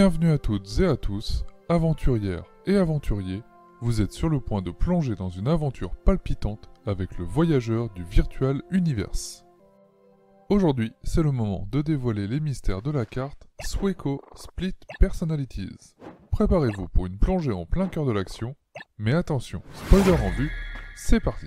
Bienvenue à toutes et à tous, aventurières et aventuriers, vous êtes sur le point de plonger dans une aventure palpitante avec le voyageur du Virtual Universe. Aujourd'hui, c'est le moment de dévoiler les mystères de la carte Sweco Split Personalities. Préparez-vous pour une plongée en plein cœur de l'action, mais attention, spoiler en vue, c'est parti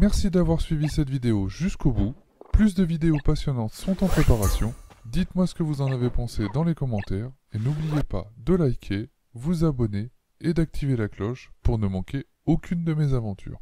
Merci d'avoir suivi cette vidéo jusqu'au bout. Plus de vidéos passionnantes sont en préparation. Dites-moi ce que vous en avez pensé dans les commentaires et n'oubliez pas de liker, vous abonner et d'activer la cloche pour ne manquer aucune de mes aventures.